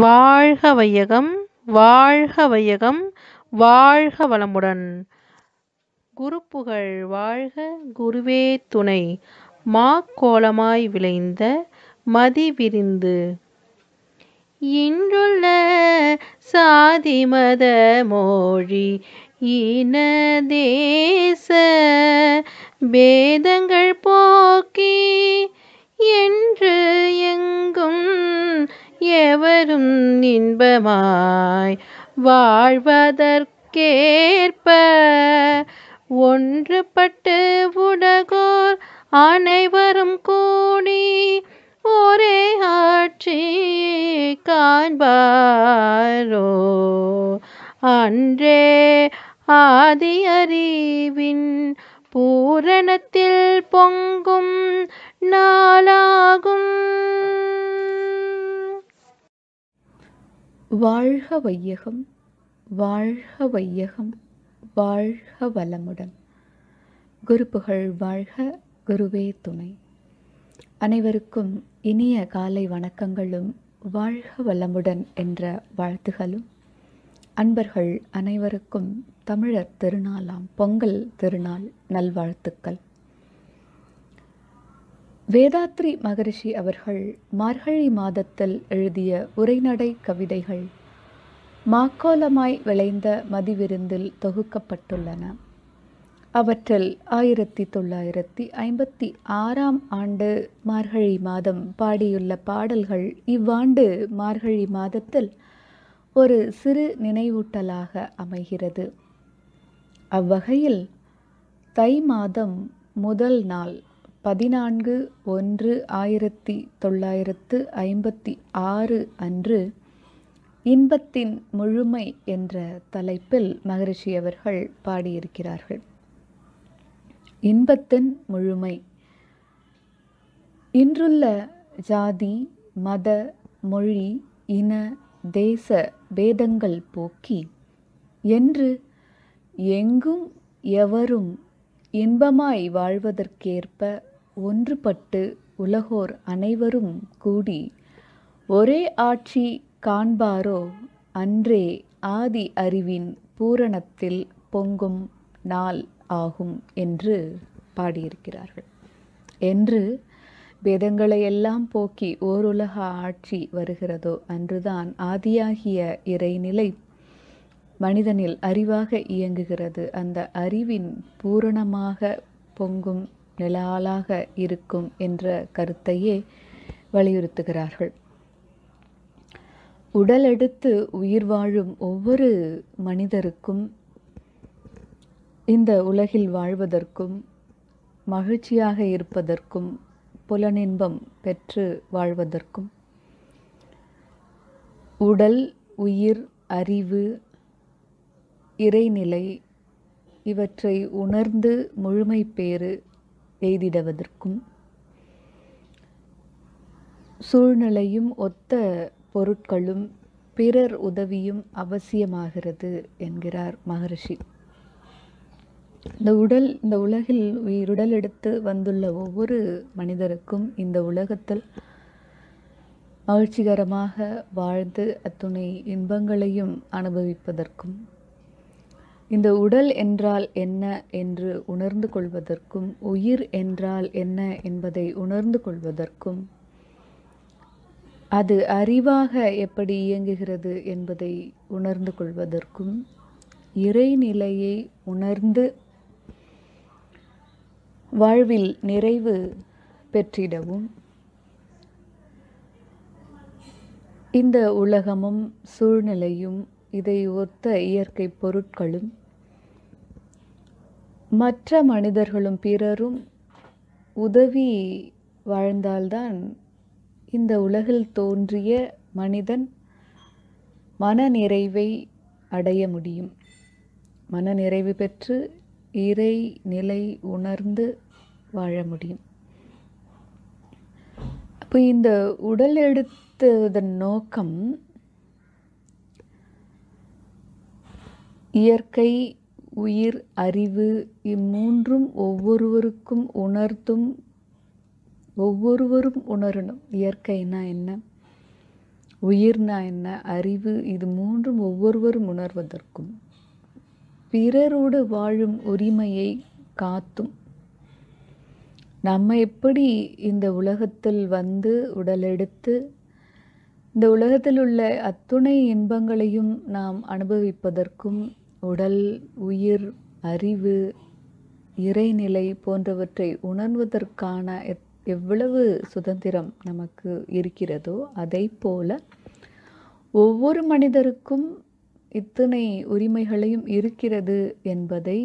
வாழ்க வையகம் வாழ்க வையகம் வாழ்க வளமுடன் குரு புகழ் வாழ்க குருவே துணை மா கோலமாய் விளைந்த மதி விரிந்து இன்றுள்ள சாதி மத மொழி இன தேச பேதங்கள் போக்கி என்று எங்கும் எவரும் இன்பமாய் வாழ்வதற்கேற்ப ஒன்றுபட்டு உடகோர் அனைவரும் கூடி ஒரே ஆட்சி காண்பாரோ அன்றே ஆதி அறிவின் பூரணத்தில் பொங்கும் நாளாகும் வாழ்க வையகம் வாழ்க வையகம் வாழ்க வளமுடன் குருப்புகள் வாழ்க குருவே துணை அனைவருக்கும் இனிய காலை வணக்கங்களும் வாழ்க வளமுடன் என்ற வாழ்த்துகளும் அன்பர்கள் அனைவருக்கும் தமிழர் திருநாளாம் பொங்கல் திருநாள் நல்வாழ்த்துக்கள் வேதாத்ரி மகரிஷி அவர்கள் மார்கழி மாதத்தில் எழுதிய உரைநடை கவிதைகள் மாக்கோலமாய் விளைந்த மதிவிருந்தில் தொகுக்கப்பட்டுள்ளன அவற்றில் ஆயிரத்தி தொள்ளாயிரத்தி ஐம்பத்தி ஆறாம் ஆண்டு மார்கழி மாதம் பாடியுள்ள பாடல்கள் இவ்வாண்டு மார்கழி மாதத்தில் ஒரு சிறு நினைவூட்டலாக அமைகிறது அவ்வகையில் தை மாதம் முதல் நாள் பதினான்கு ஒன்று ஆயிரத்தி தொள்ளாயிரத்து ஐம்பத்தி ஆறு அன்று இன்பத்தின் முழுமை என்ற தலைப்பில் மகரிஷி அவர்கள் பாடியிருக்கிறார்கள் இன்பத்தின் முழுமை இன்றுள்ள ஜாதி மத மொழி இன தேச பேதங்கள் போக்கி என்று எங்கும் எவரும் இன்பமாய் வாழ்வதற்கேற்ப ஒன்றுபட்டு உலகோர் அனைவரும் கூடி ஒரே ஆட்சி காண்பாரோ அன்றே ஆதி அறிவின் பூரணத்தில் பொங்கும் நாள் ஆகும் என்று பாடியிருக்கிறார்கள் என்று வேதங்களை எல்லாம் போக்கி ஓருலக ஆட்சி வருகிறதோ அன்றுதான் ஆதியாகிய இறைநிலை மனிதனில் அறிவாக இயங்குகிறது அந்த அறிவின் பூரணமாக பொங்கும் நிழலாக இருக்கும் என்ற கருத்தையே வலியுறுத்துகிறார்கள் உடல் எடுத்து உயிர் வாழும் ஒவ்வொரு மனிதருக்கும் இந்த உலகில் வாழ்வதற்கும் மகிழ்ச்சியாக இருப்பதற்கும் புலனின்பம் பெற்று வாழ்வதற்கும் உடல் உயிர் அறிவு இறைநிலை இவற்றை உணர்ந்து முழுமை பேறு எய்திடுவதற்கும் சூழ்நிலையும் ஒத்த பொருட்களும் பிறர் உதவியும் அவசியமாகிறது என்கிறார் மகரிஷி இந்த உடல் இந்த உலகில் உயிருடல் எடுத்து வந்துள்ள ஒவ்வொரு மனிதருக்கும் இந்த உலகத்தில் மகிழ்ச்சிகரமாக வாழ்ந்து அத்துணை இன்பங்களையும் அனுபவிப்பதற்கும் இந்த உடல் என்றால் என்ன என்று உணர்ந்து கொள்வதற்கும் உயிர் என்றால் என்ன என்பதை உணர்ந்து கொள்வதற்கும் அது அறிவாக எப்படி இயங்குகிறது என்பதை உணர்ந்து கொள்வதற்கும் இறைநிலையை உணர்ந்து வாழ்வில் நிறைவு பெற்றிடவும் இந்த உலகமும் சூழ்நிலையும் இதை ஒத்த இயற்கை பொருட்களும் மற்ற மனிதர்களும் பிறரும் உதவி வாழ்ந்தால்தான் இந்த உலகில் தோன்றிய மனிதன் மனநிறைவை அடைய முடியும் மனநிறைவு பெற்று இறை நிலை உணர்ந்து வாழ முடியும் அப்போ இந்த உடல் எடுத்ததன் நோக்கம் இயற்கை உயிர் அறிவு இம்மூன்றும் ஒவ்வொருவருக்கும் உணர்த்தும் ஒவ்வொருவரும் உணரணும் இயற்கைனா என்ன உயிர்னா என்ன அறிவு இது மூன்றும் ஒவ்வொருவரும் உணர்வதற்கும் பிறரோடு வாழும் உரிமையை காத்தும் நம்ம எப்படி இந்த உலகத்தில் வந்து உடல் எடுத்து இந்த உலகத்தில் உள்ள அத்துணை இன்பங்களையும் நாம் அனுபவிப்பதற்கும் உடல் உயிர் அறிவு இறைநிலை போன்றவற்றை உணர்வதற்கான எவ்வளவு சுதந்திரம் நமக்கு இருக்கிறதோ அதை போல ஒவ்வொரு மனிதருக்கும் இத்தனை உரிமைகளையும் இருக்கிறது என்பதை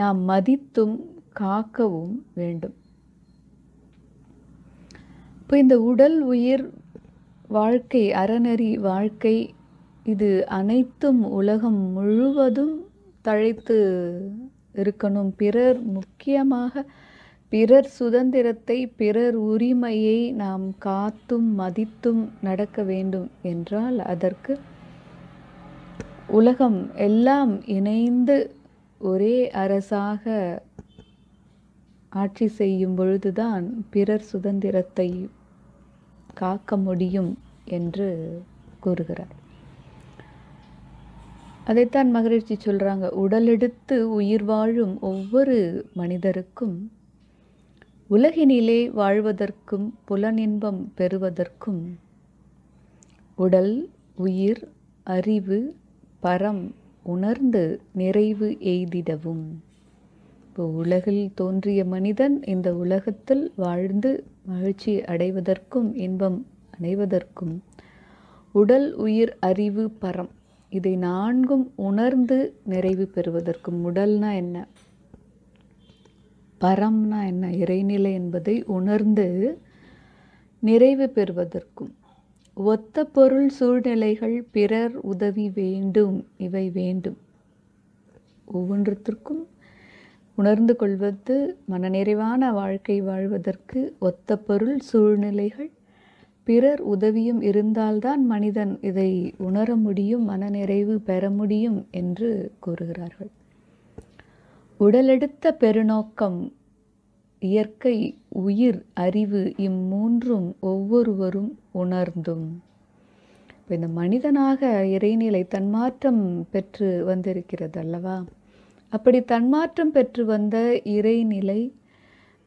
நாம் மதித்தும் காக்கவும் வேண்டும் இப்போ இந்த உடல் உயிர் வாழ்க்கை அறநெறி வாழ்க்கை இது அனைத்தும் உலகம் முழுவதும் தழைத்து இருக்கணும் பிறர் முக்கியமாக பிறர் சுதந்திரத்தை பிறர் உரிமையை நாம் காத்தும் மதித்தும் நடக்க வேண்டும் என்றால் அதற்கு உலகம் எல்லாம் இணைந்து ஒரே அரசாக ஆட்சி செய்யும் பொழுதுதான் பிறர் சுதந்திரத்தை காக்க முடியும் என்று கூறுகிறார் அதைத்தான் மகரிஷி சொல்கிறாங்க உடலெடுத்து உயிர் வாழும் ஒவ்வொரு மனிதருக்கும் உலகினிலே வாழ்வதற்கும் புலனின்பம் பெறுவதற்கும் உடல் உயிர் அறிவு பரம் உணர்ந்து நிறைவு எய்திடவும் இப்போ உலகில் தோன்றிய மனிதன் இந்த உலகத்தில் வாழ்ந்து மகிழ்ச்சி அடைவதற்கும் இன்பம் அடைவதற்கும் உடல் உயிர் அறிவு பரம் இதை நான்கும் உணர்ந்து நிறைவு பெறுவதற்கு உடல்னா என்ன பரம்னா என்ன இறைநிலை என்பதை உணர்ந்து நிறைவு பெறுவதற்கும் ஒத்த பொருள் சூழ்நிலைகள் பிறர் உதவி வேண்டும் இவை வேண்டும் ஒவ்வொன்றத்திற்கும் உணர்ந்து கொள்வது மனநிறைவான வாழ்க்கை வாழ்வதற்கு ஒத்த பொருள் சூழ்நிலைகள் பிறர் உதவியும் இருந்தால்தான் மனிதன் இதை உணர முடியும் மனநிறைவு பெற முடியும் என்று கூறுகிறார்கள் உடலெடுத்த பெருநோக்கம் இயற்கை உயிர் அறிவு இம்மூன்றும் ஒவ்வொருவரும் உணர்ந்தும் இந்த மனிதனாக இறைநிலை தன்மாற்றம் பெற்று வந்திருக்கிறது அல்லவா அப்படி தன்மாற்றம் பெற்று வந்த இறைநிலை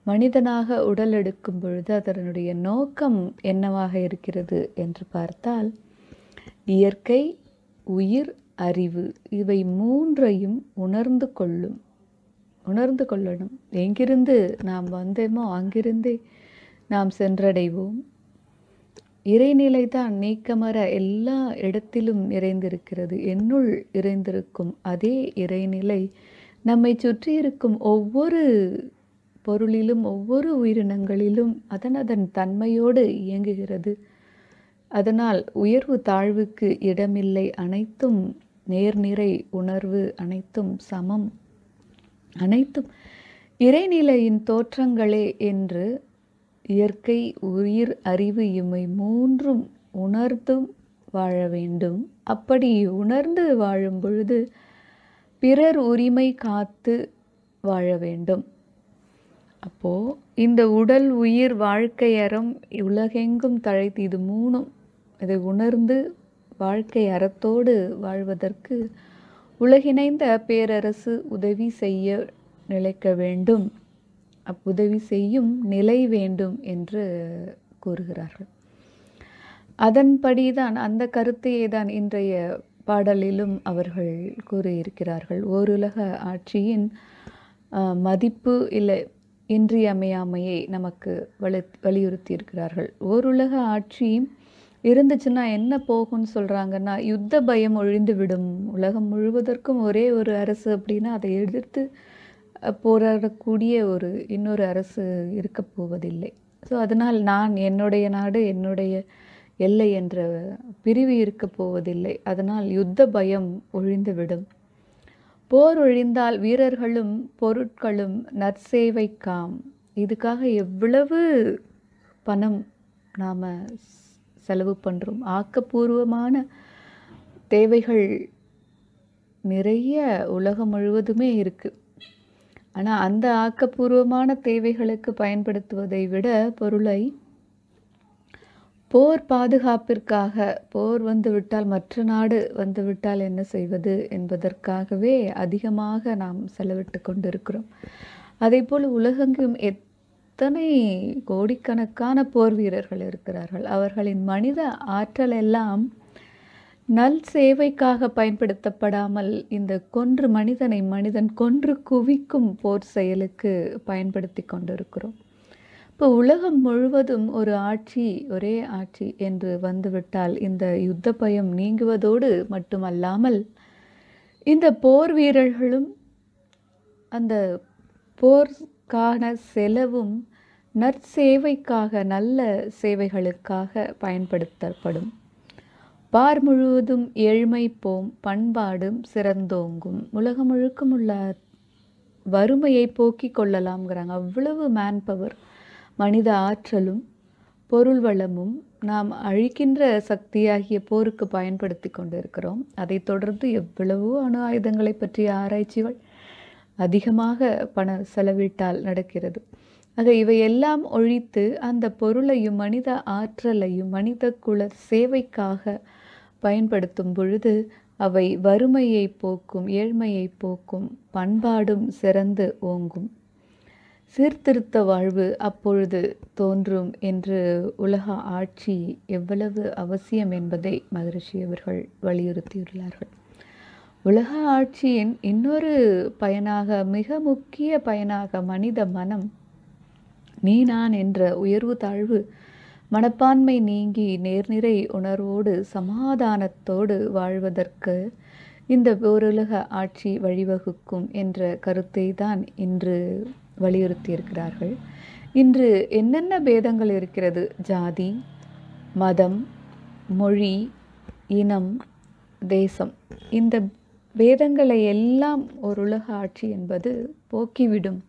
மனிதனாக உடல் எடுக்கும் பொழுது அதனுடைய நோக்கம் என்னவாக இருக்கிறது என்று பார்த்தால் இயற்கை உயிர் அறிவு இவை மூன்றையும் உணர்ந்து கொள்ளும் உணர்ந்து கொள்ளணும் எங்கிருந்து நாம் வந்தேமோ அங்கிருந்தே நாம் சென்றடைவோம் இறைநிலை தான் நீக்கமர எல்லா இடத்திலும் நிறைந்திருக்கிறது என்னுள் இறைந்திருக்கும் அதே இறைநிலை நம்மை சுற்றி இருக்கும் ஒவ்வொரு பொருளிலும் ஒவ்வொரு உயிரினங்களிலும் அதன் அதன் தன்மையோடு இயங்குகிறது அதனால் உயர்வு தாழ்வுக்கு இடமில்லை அனைத்தும் நேர்நிறை உணர்வு அனைத்தும் சமம் அனைத்தும் இறைநிலையின் தோற்றங்களே என்று இயற்கை உயிர் அறிவு இம்மை மூன்றும் உணர்ந்தும் வாழ வேண்டும் அப்படி உணர்ந்து வாழும் பொழுது பிறர் உரிமை காத்து வாழ வேண்டும் அப்போது இந்த உடல் உயிர் வாழ்க்கை அறம் உலகெங்கும் தழைத்து இது மூணும் இதை உணர்ந்து வாழ்க்கை அறத்தோடு வாழ்வதற்கு உலகிணைந்த பேரரசு உதவி செய்ய நிலைக்க வேண்டும் அப்புதவி செய்யும் நிலை வேண்டும் என்று கூறுகிறார்கள் அதன்படிதான் அந்த கருத்தையே தான் இன்றைய பாடலிலும் அவர்கள் கூறியிருக்கிறார்கள் ஓருலக ஆட்சியின் மதிப்பு இல்லை இன்றியமையாமையை நமக்கு வலி வலியுறுத்தி இருக்கிறார்கள் ஓருலக ஆட்சி இருந்துச்சுன்னா என்ன போகும்னு சொல்கிறாங்கன்னா யுத்த பயம் ஒழிந்து விடும் உலகம் முழுவதற்கும் ஒரே ஒரு அரசு அப்படின்னா அதை எதிர்த்து போராடக்கூடிய ஒரு இன்னொரு அரசு இருக்க போவதில்லை ஸோ அதனால் நான் என்னுடைய நாடு என்னுடைய எல்லை என்ற பிரிவு இருக்க போவதில்லை அதனால் யுத்த பயம் ஒழிந்துவிடும் போர் ஒழிந்தால் வீரர்களும் பொருட்களும் நற்சேவைக்காம் இதுக்காக எவ்வளவு பணம் நாம் செலவு பண்ணுறோம் ஆக்கப்பூர்வமான தேவைகள் நிறைய உலகம் முழுவதுமே இருக்குது ஆனால் அந்த ஆக்கப்பூர்வமான தேவைகளுக்கு பயன்படுத்துவதை விட பொருளை போர் பாதுகாப்பிற்காக போர் வந்துவிட்டால் மற்ற நாடு வந்துவிட்டால் என்ன செய்வது என்பதற்காகவே அதிகமாக நாம் செலவிட்டு கொண்டிருக்கிறோம் அதே போல் உலகெங்கும் எத்தனை கோடிக்கணக்கான போர் வீரர்கள் இருக்கிறார்கள் அவர்களின் மனித ஆற்றல் எல்லாம் நல் சேவைக்காக பயன்படுத்தப்படாமல் இந்த கொன்று மனிதனை மனிதன் கொன்று குவிக்கும் போர் செயலுக்கு பயன்படுத்தி கொண்டிருக்கிறோம் இப்போ உலகம் முழுவதும் ஒரு ஆட்சி ஒரே ஆட்சி என்று வந்துவிட்டால் இந்த யுத்த பயம் நீங்குவதோடு மட்டுமல்லாமல் இந்த போர் வீரர்களும் அந்த போர்க்கான செலவும் நற்சேவைக்காக நல்ல சேவைகளுக்காக பயன்படுத்தப்படும் பார் முழுவதும் ஏழ்மை போம் பண்பாடும் சிறந்தோங்கும் உலகம் முழுக்கும் உள்ள வறுமையை போக்கிக் கொள்ளலாம்ங்கிறாங்க அவ்வளவு மேன் பவர் மனித ஆற்றலும் பொருள் வளமும் நாம் அழிக்கின்ற சக்தியாகிய போருக்கு பயன்படுத்தி கொண்டிருக்கிறோம் அதைத் தொடர்ந்து எவ்வளவோ அணு ஆயுதங்களை பற்றிய ஆராய்ச்சிகள் அதிகமாக பண செலவிட்டால் நடக்கிறது ஆக இவையெல்லாம் ஒழித்து அந்த பொருளையும் மனித ஆற்றலையும் மனித குல சேவைக்காக பயன்படுத்தும் பொழுது அவை வறுமையை போக்கும் ஏழ்மையை போக்கும் பண்பாடும் சிறந்து ஓங்கும் சீர்திருத்த வாழ்வு அப்பொழுது தோன்றும் என்று உலக ஆட்சி எவ்வளவு அவசியம் என்பதை மகரிஷி அவர்கள் வலியுறுத்தியுள்ளார்கள் உலக ஆட்சியின் இன்னொரு பயனாக மிக முக்கிய பயனாக மனித மனம் நீ நான் என்ற உயர்வு தாழ்வு மனப்பான்மை நீங்கி நேர்நிறை உணர்வோடு சமாதானத்தோடு வாழ்வதற்கு இந்த ஓருலக ஆட்சி வழிவகுக்கும் என்ற கருத்தை தான் இன்று வலியுறுத்தி இருக்கிறார்கள் இன்று என்னென்ன பேதங்கள் இருக்கிறது ஜாதி மதம் மொழி இனம் தேசம் இந்த பேதங்களை எல்லாம் ஒரு உலக ஆட்சி என்பது போக்கிவிடும்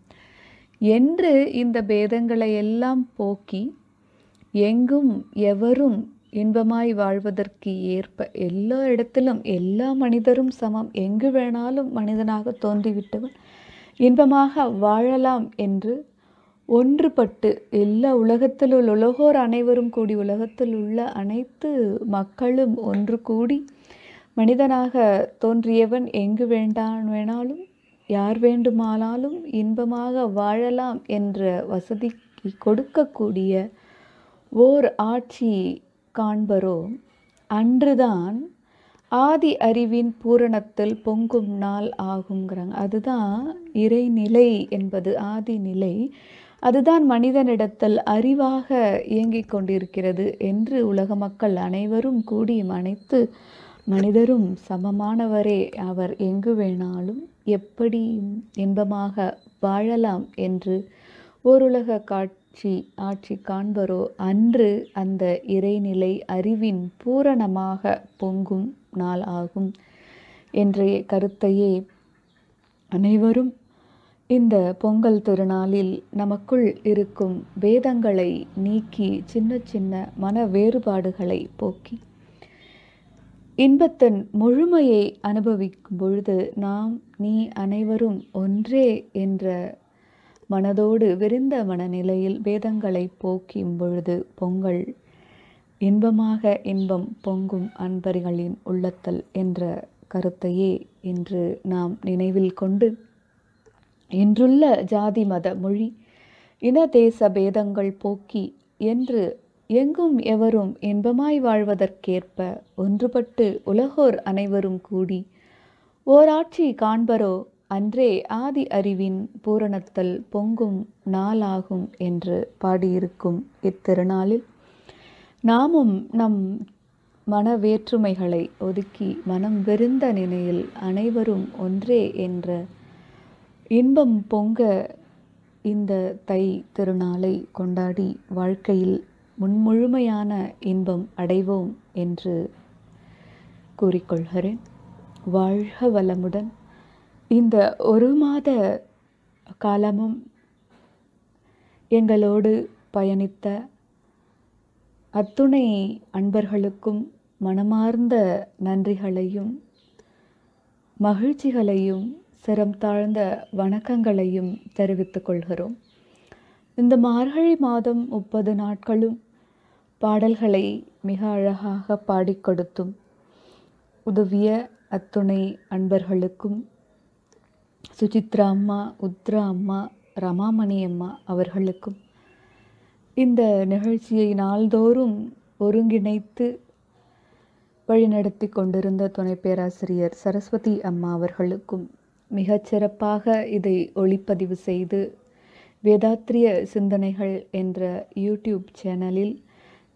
என்று இந்த பேதங்களை எல்லாம் போக்கி எங்கும் எவரும் இன்பமாய் வாழ்வதற்கு ஏற்ப எல்லா இடத்திலும் எல்லா மனிதரும் சமம் எங்கு வேணாலும் மனிதனாக தோன்றிவிட்டவன் இன்பமாக வாழலாம் என்று ஒன்றுபட்டு எல்லா உலகத்தில் உள்ள உலகோர் அனைவரும் கூடி உலகத்தில் உள்ள அனைத்து மக்களும் ஒன்று கூடி மனிதனாக தோன்றியவன் எங்கு வேண்டான் வேணாலும் யார் வேண்டுமானாலும் இன்பமாக வாழலாம் என்ற வசதி கொடுக்கக்கூடிய ஓர் ஆட்சி காண்பரோ அன்றுதான் ஆதி அறிவின் பூரணத்தில் பொங்கும் நாள் ஆகுங்கிறாங்க அதுதான் இறைநிலை என்பது ஆதி நிலை அதுதான் மனிதனிடத்தில் அறிவாக இயங்கிக் கொண்டிருக்கிறது என்று உலக மக்கள் அனைவரும் கூடி அனைத்து மனிதரும் சமமானவரே அவர் எங்கு வேணாலும் எப்படி இன்பமாக வாழலாம் என்று ஓருலக காட் ஆட்சி ஆட்சி காண்பரோ அன்று அந்த இறைநிலை அறிவின் பூரணமாக பொங்கும் நாள் ஆகும் என்ற கருத்தையே அனைவரும் இந்த பொங்கல் திருநாளில் நமக்குள் இருக்கும் வேதங்களை நீக்கி சின்ன சின்ன மன வேறுபாடுகளை போக்கி இன்பத்தன் முழுமையை அனுபவிக்கும் பொழுது நாம் நீ அனைவரும் ஒன்றே என்ற மனதோடு விரிந்த மனநிலையில் வேதங்களை போக்கியும் பொழுது பொங்கல் இன்பமாக இன்பம் பொங்கும் அன்பர்களின் உள்ளத்தல் என்ற கருத்தையே இன்று நாம் நினைவில் கொண்டு இன்றுள்ள ஜாதி மத மொழி இன தேச பேதங்கள் போக்கி என்று எங்கும் எவரும் இன்பமாய் வாழ்வதற்கேற்ப ஒன்றுபட்டு உலகோர் அனைவரும் கூடி ஓராட்சி காண்பரோ அன்றே ஆதி அறிவின் பூரணத்தல் பொங்கும் நாளாகும் என்று பாடியிருக்கும் இத்திருநாளில் நாமும் நம் மன வேற்றுமைகளை ஒதுக்கி மனம் வெறுந்த நிலையில் அனைவரும் ஒன்றே என்ற இன்பம் பொங்க இந்த தை திருநாளை கொண்டாடி வாழ்க்கையில் முன்முழுமையான இன்பம் அடைவோம் என்று கூறிக்கொள்கிறேன் வாழ்க வளமுடன் இந்த ஒரு மாத காலமும் எங்களோடு பயணித்த அத்துணை அன்பர்களுக்கும் மனமார்ந்த நன்றிகளையும் மகிழ்ச்சிகளையும் சிரம் தாழ்ந்த வணக்கங்களையும் தெரிவித்துக் கொள்கிறோம் இந்த மார்கழி மாதம் முப்பது நாட்களும் பாடல்களை மிக அழகாக பாடிக்கொடுத்தும் உதவிய அத்துணை அன்பர்களுக்கும் சுஜித்ரா அம்மா உத்ரா அம்மா ரமாமணி அம்மா அவர்களுக்கும் இந்த நிகழ்ச்சியை நாள்தோறும் ஒருங்கிணைத்து வழிநடத்தி கொண்டிருந்த துணை பேராசிரியர் சரஸ்வதி அம்மா அவர்களுக்கும் மிகச்சிறப்பாக இதை ஒளிப்பதிவு செய்து வேதாத்திரிய சிந்தனைகள் என்ற யூடியூப் சேனலில்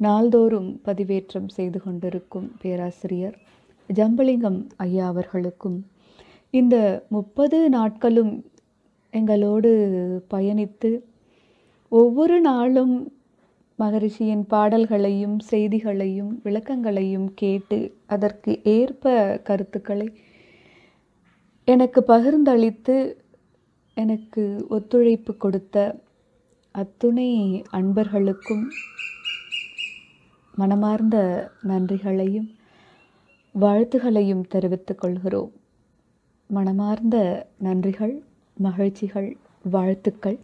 நாள்தோறும் பதிவேற்றம் செய்து கொண்டிருக்கும் பேராசிரியர் ஜம்பலிங்கம் ஐயா அவர்களுக்கும் இந்த முப்பது நாட்களும் எங்களோடு பயணித்து ஒவ்வொரு நாளும் மகரிஷியின் பாடல்களையும் செய்திகளையும் விளக்கங்களையும் கேட்டு அதற்கு ஏற்ப கருத்துக்களை எனக்கு பகிர்ந்தளித்து எனக்கு ஒத்துழைப்பு கொடுத்த அத்துணை அன்பர்களுக்கும் மனமார்ந்த நன்றிகளையும் வாழ்த்துகளையும் தெரிவித்துக் கொள்கிறோம் மனமார்ந்த நன்றிகள் மகிழ்ச்சிகள் வாழ்த்துக்கள்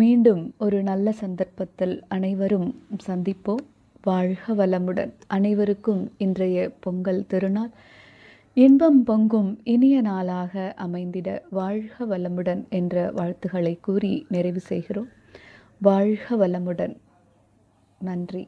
மீண்டும் ஒரு நல்ல சந்தர்ப்பத்தில் அனைவரும் சந்திப்போம் வாழ்க வளமுடன் அனைவருக்கும் இன்றைய பொங்கல் திருநாள் இன்பம் பொங்கும் இனிய நாளாக அமைந்திட வாழ்க வளமுடன் என்ற வாழ்த்துக்களை கூறி நிறைவு செய்கிறோம் வாழ்க வளமுடன் நன்றி